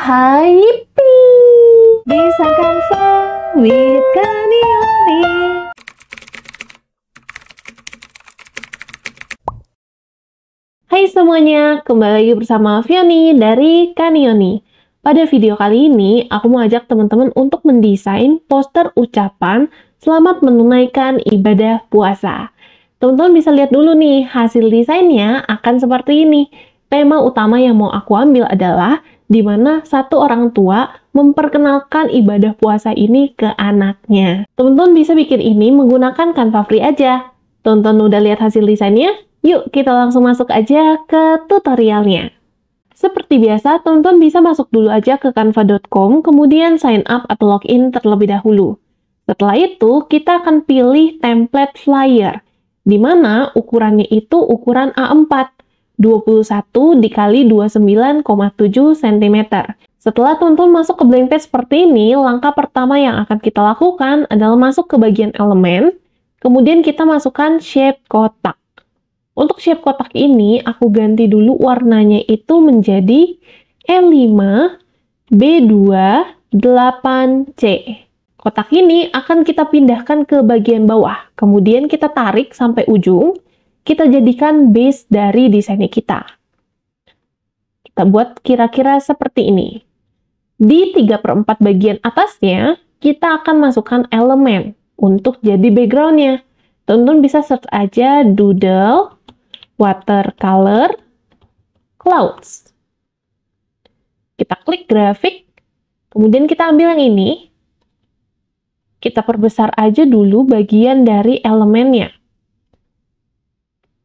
hai Bisa disangkan sawit kanioni Hai semuanya, kembali lagi bersama Vioni dari Kanioni. Pada video kali ini, aku mau ajak teman-teman untuk mendesain poster ucapan selamat menunaikan ibadah puasa. Teman-teman bisa lihat dulu nih, hasil desainnya akan seperti ini. Tema utama yang mau aku ambil adalah di mana satu orang tua memperkenalkan ibadah puasa ini ke anaknya. Teman-teman bisa bikin ini menggunakan Canva Free aja. Tonton udah lihat hasil desainnya? Yuk kita langsung masuk aja ke tutorialnya. Seperti biasa, teman-teman bisa masuk dulu aja ke canva.com, kemudian sign up atau login terlebih dahulu. Setelah itu, kita akan pilih template flyer, di mana ukurannya itu ukuran A4. 21 dikali 29,7 cm. Setelah tuntun masuk ke blank page seperti ini, langkah pertama yang akan kita lakukan adalah masuk ke bagian elemen, kemudian kita masukkan shape kotak. Untuk shape kotak ini, aku ganti dulu warnanya itu menjadi E5, B2, 8C. Kotak ini akan kita pindahkan ke bagian bawah, kemudian kita tarik sampai ujung, kita jadikan base dari desainnya kita. Kita buat kira-kira seperti ini. Di 3 per 4 bagian atasnya, kita akan masukkan elemen untuk jadi backgroundnya. Tonton bisa search aja doodle, watercolor, clouds. Kita klik grafik, kemudian kita ambil yang ini. Kita perbesar aja dulu bagian dari elemennya.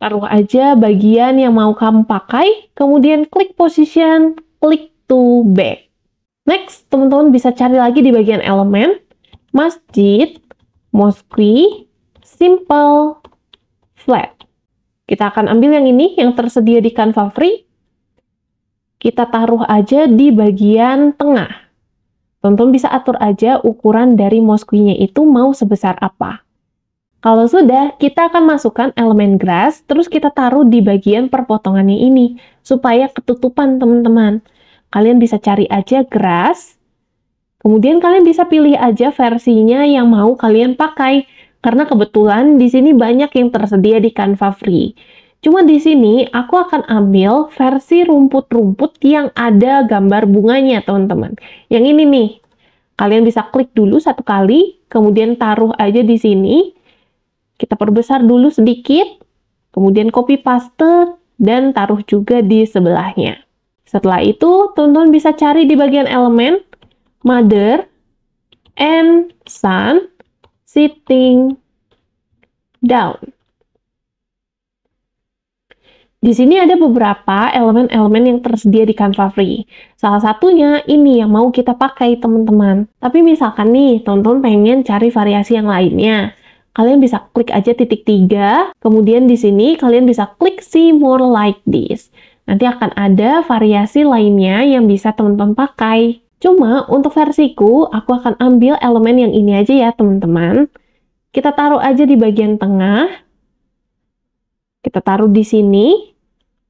Taruh aja bagian yang mau kamu pakai, kemudian klik position, klik to back. Next, teman-teman bisa cari lagi di bagian elemen, masjid, mosque, simple, flat. Kita akan ambil yang ini, yang tersedia di Canva Free. Kita taruh aja di bagian tengah. teman-teman bisa atur aja ukuran dari mosque-nya itu mau sebesar apa. Kalau sudah, kita akan masukkan elemen grass, terus kita taruh di bagian perpotongannya ini, supaya ketutupan teman-teman. Kalian bisa cari aja grass, kemudian kalian bisa pilih aja versinya yang mau kalian pakai, karena kebetulan di sini banyak yang tersedia di Canva Free. Cuma di sini aku akan ambil versi rumput-rumput yang ada gambar bunganya, teman-teman. Yang ini nih, kalian bisa klik dulu satu kali, kemudian taruh aja di sini, kita perbesar dulu sedikit, kemudian copy paste dan taruh juga di sebelahnya. Setelah itu, teman-teman bisa cari di bagian elemen mother and son sitting down. Di sini ada beberapa elemen-elemen yang tersedia di Canva Free. Salah satunya ini yang mau kita pakai, teman-teman. Tapi misalkan nih, teman-teman pengen cari variasi yang lainnya kalian bisa klik aja titik tiga, kemudian di sini kalian bisa klik see more like this. Nanti akan ada variasi lainnya yang bisa teman-teman pakai. Cuma untuk versiku, aku akan ambil elemen yang ini aja ya teman-teman. Kita taruh aja di bagian tengah. Kita taruh di sini.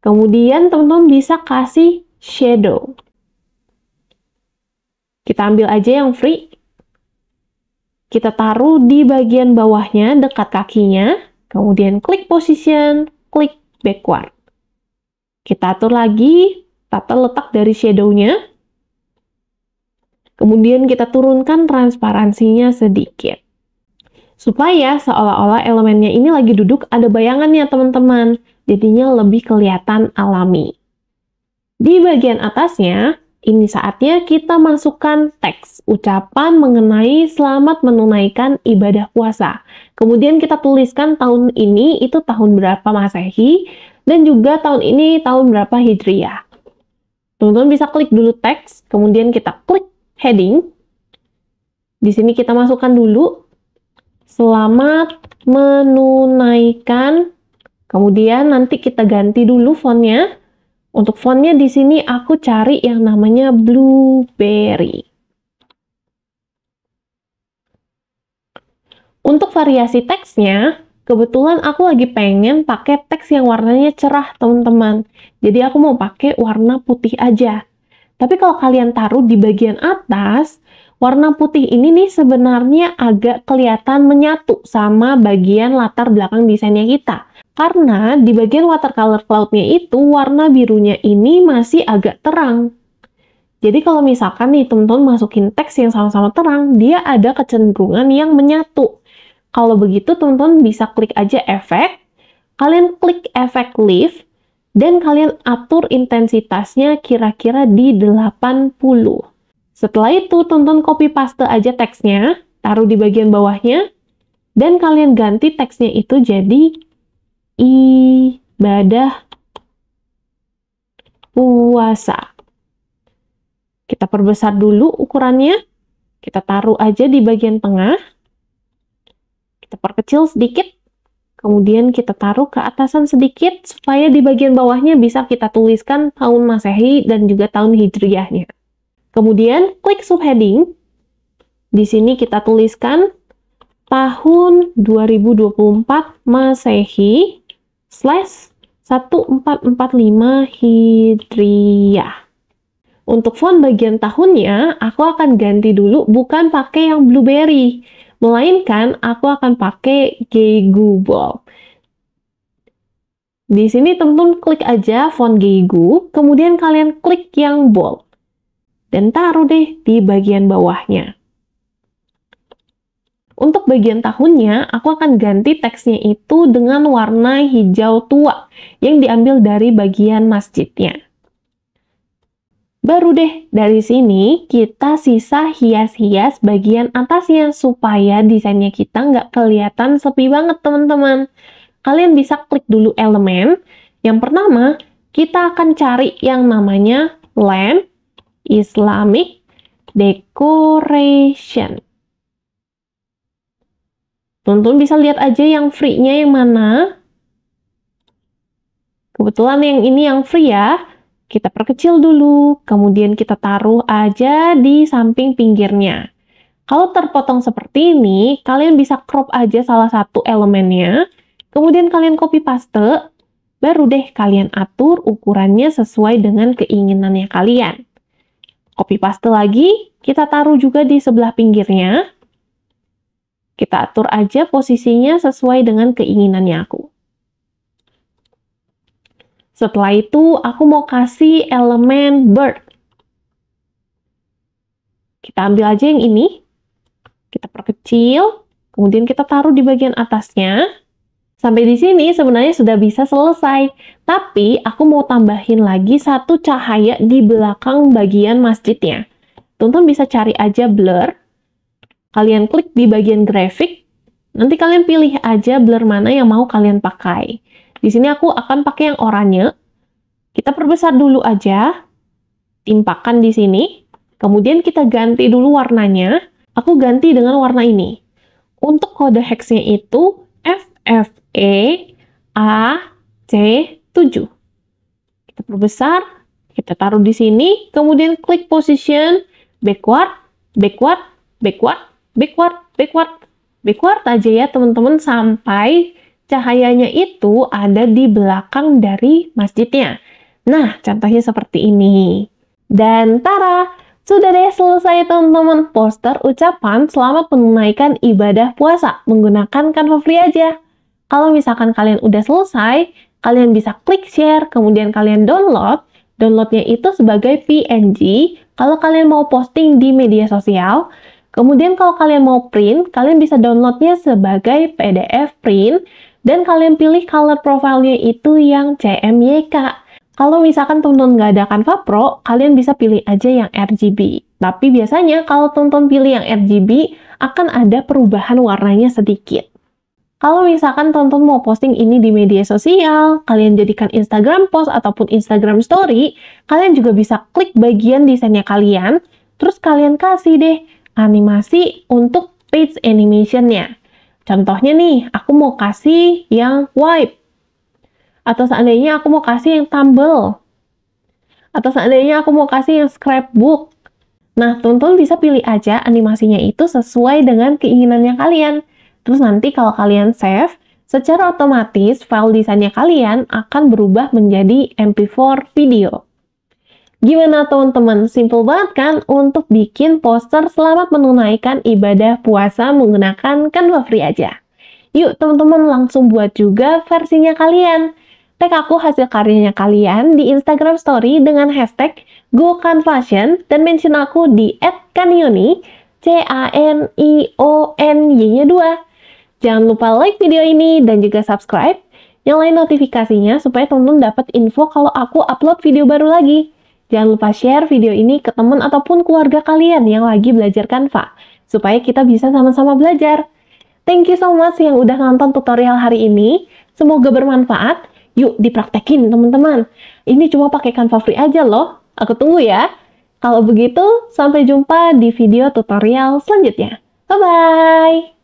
Kemudian teman-teman bisa kasih shadow. Kita ambil aja yang free. Kita taruh di bagian bawahnya dekat kakinya, kemudian klik position, klik backward. Kita atur lagi tata letak dari shadow-nya. Kemudian kita turunkan transparansinya sedikit. Supaya seolah-olah elemennya ini lagi duduk ada bayangannya teman-teman. Jadinya lebih kelihatan alami. Di bagian atasnya, ini saatnya kita masukkan teks ucapan mengenai selamat menunaikan ibadah puasa. Kemudian kita tuliskan tahun ini itu tahun berapa Masehi dan juga tahun ini tahun berapa Hijriah. Teman-teman bisa klik dulu teks, kemudian kita klik heading. Di sini kita masukkan dulu selamat menunaikan. Kemudian nanti kita ganti dulu fontnya untuk fontnya di sini aku cari yang namanya Blueberry. Untuk variasi teksnya, kebetulan aku lagi pengen pakai teks yang warnanya cerah, teman-teman. Jadi aku mau pakai warna putih aja. Tapi kalau kalian taruh di bagian atas, warna putih ini nih sebenarnya agak kelihatan menyatu sama bagian latar belakang desainnya kita. Karena di bagian watercolor cloud-nya itu warna birunya ini masih agak terang. Jadi kalau misalkan nih teman-teman masukin teks yang sama-sama terang, dia ada kecenderungan yang menyatu. Kalau begitu teman-teman bisa klik aja efek, kalian klik efek lift, dan kalian atur intensitasnya kira-kira di 80. Setelah itu teman-teman copy paste aja teksnya, taruh di bagian bawahnya, dan kalian ganti teksnya itu jadi ibadah puasa. Kita perbesar dulu ukurannya. Kita taruh aja di bagian tengah. Kita perkecil sedikit. Kemudian kita taruh ke atasan sedikit supaya di bagian bawahnya bisa kita tuliskan tahun Masehi dan juga tahun Hijriahnya. Kemudian klik subheading. Di sini kita tuliskan tahun 2024 Masehi slash 1445 Hijriah. Untuk font bagian tahunnya, aku akan ganti dulu bukan pakai yang blueberry, melainkan aku akan pakai Geigu Bob. Di sini teman-teman klik aja font Geigu, kemudian kalian klik yang bold. Dan taruh deh di bagian bawahnya. Untuk bagian tahunnya, aku akan ganti teksnya itu dengan warna hijau tua yang diambil dari bagian masjidnya. Baru deh, dari sini kita sisa hias-hias bagian atasnya supaya desainnya kita nggak kelihatan sepi banget teman-teman. Kalian bisa klik dulu elemen. Yang pertama, kita akan cari yang namanya lamp Islamic Decoration. Tonton bisa lihat aja yang free-nya yang mana. Kebetulan yang ini yang free ya. Kita perkecil dulu, kemudian kita taruh aja di samping pinggirnya. Kalau terpotong seperti ini, kalian bisa crop aja salah satu elemennya. Kemudian kalian copy paste, baru deh kalian atur ukurannya sesuai dengan keinginannya kalian. Copy paste lagi, kita taruh juga di sebelah pinggirnya. Kita atur aja posisinya sesuai dengan keinginannya aku. Setelah itu, aku mau kasih elemen bird. Kita ambil aja yang ini. Kita perkecil. Kemudian kita taruh di bagian atasnya. Sampai di sini sebenarnya sudah bisa selesai. Tapi aku mau tambahin lagi satu cahaya di belakang bagian masjidnya. Tonton bisa cari aja blur. Kalian klik di bagian grafik, nanti kalian pilih aja blur mana yang mau kalian pakai. Di sini aku akan pakai yang oranye. Kita perbesar dulu aja, timpakan di sini, kemudian kita ganti dulu warnanya. Aku ganti dengan warna ini. Untuk kode hexnya itu FFE 7. Kita perbesar, kita taruh di sini, kemudian klik position, backward, backward, backward, backward, backward, backward aja ya teman-teman sampai cahayanya itu ada di belakang dari masjidnya. Nah, contohnya seperti ini. Dan tara, sudah deh selesai teman-teman poster ucapan selama menunaikan ibadah puasa menggunakan Canva Free aja. Kalau misalkan kalian udah selesai, kalian bisa klik share, kemudian kalian download. Downloadnya itu sebagai PNG. Kalau kalian mau posting di media sosial, Kemudian kalau kalian mau print, kalian bisa downloadnya sebagai PDF print dan kalian pilih color profile-nya itu yang CMYK. Kalau misalkan tonton nggak ada Canva Pro, kalian bisa pilih aja yang RGB. Tapi biasanya kalau tonton pilih yang RGB, akan ada perubahan warnanya sedikit. Kalau misalkan tonton mau posting ini di media sosial, kalian jadikan Instagram post ataupun Instagram story, kalian juga bisa klik bagian desainnya kalian, terus kalian kasih deh animasi untuk page animationnya. Contohnya nih, aku mau kasih yang wipe. Atau seandainya aku mau kasih yang tumble. Atau seandainya aku mau kasih yang scrapbook. Nah, teman-teman bisa pilih aja animasinya itu sesuai dengan keinginannya kalian. Terus nanti kalau kalian save, secara otomatis file desainnya kalian akan berubah menjadi MP4 video. Gimana teman-teman? Simple banget kan untuk bikin poster selamat menunaikan ibadah puasa menggunakan Canva Free aja. Yuk teman-teman langsung buat juga versinya kalian. Tag aku hasil karyanya kalian di Instagram story dengan hashtag GoCanFashion dan mention aku di @kanioni C-A-N-I-O-N-Y-nya 2. Jangan lupa like video ini dan juga subscribe, nyalain notifikasinya supaya teman-teman dapat info kalau aku upload video baru lagi. Jangan lupa share video ini ke teman ataupun keluarga kalian yang lagi belajar Canva, supaya kita bisa sama-sama belajar. Thank you so much yang udah nonton tutorial hari ini. Semoga bermanfaat. Yuk dipraktekin teman-teman. Ini cuma pakai Canva Free aja loh. Aku tunggu ya. Kalau begitu, sampai jumpa di video tutorial selanjutnya. Bye-bye!